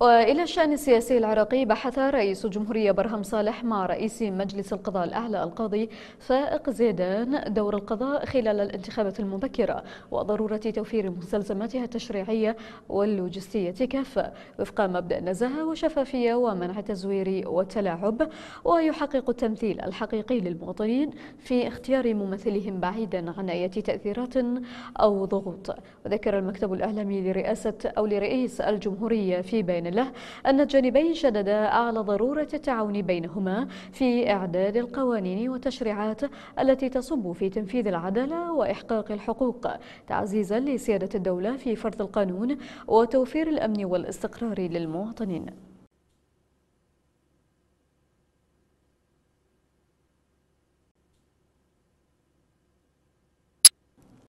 وإلى الشأن السياسي العراقي بحث رئيس الجمهورية برهم صالح مع رئيس مجلس القضاء الأعلى القاضي فائق زيدان دور القضاء خلال الانتخابات المبكرة وضرورة توفير مستلزماتها التشريعية واللوجستية كافة وفق مبدأ النزاهة وشفافية ومنع التزوير والتلاعب ويحقق التمثيل الحقيقي للمواطنين في اختيار ممثلهم بعيدا عن أي تأثيرات أو ضغوط وذكر المكتب الإعلامي لرئاسة أو لرئيس الجمهورية في بيان الله أن الجانبين شددا على ضرورة التعاون بينهما في إعداد القوانين والتشريعات التي تصب في تنفيذ العدالة وإحقاق الحقوق تعزيزا لسيادة الدولة في فرض القانون وتوفير الأمن والاستقرار للمواطنين